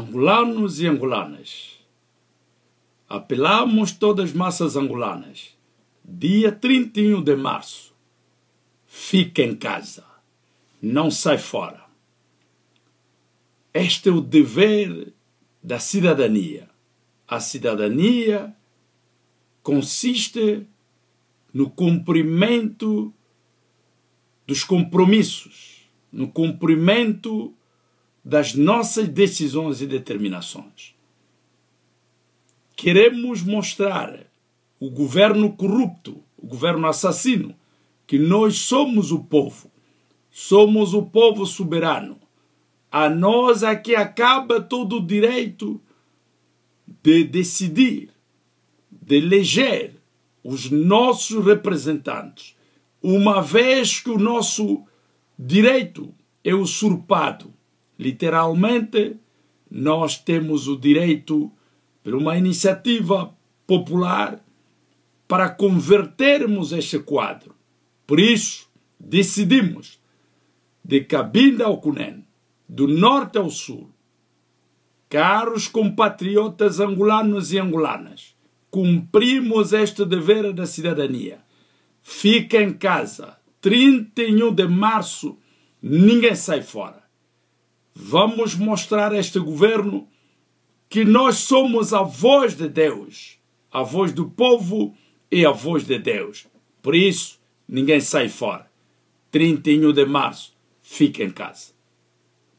angolanos e angolanas. Apelamos todas as massas angolanas. Dia 31 de março. Fica em casa. Não sai fora. Este é o dever da cidadania. A cidadania consiste no cumprimento dos compromissos, no cumprimento das nossas decisões e determinações. Queremos mostrar o governo corrupto, o governo assassino, que nós somos o povo, somos o povo soberano. A nós é que acaba todo o direito de decidir, de eleger os nossos representantes, uma vez que o nosso direito é usurpado Literalmente, nós temos o direito, por uma iniciativa popular, para convertermos este quadro. Por isso, decidimos, de Cabinda ao Cunen, do norte ao sul, caros compatriotas angolanos e angolanas, cumprimos este dever da cidadania. Fica em casa. 31 de março, ninguém sai fora. Vamos mostrar a este governo que nós somos a voz de Deus, a voz do povo e a voz de Deus. Por isso, ninguém sai fora. 31 de março, fica em casa.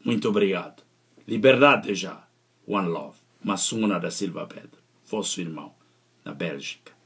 Muito obrigado. Liberdade já. One Love. Massuna da Silva Pedro, vosso irmão, na Bélgica.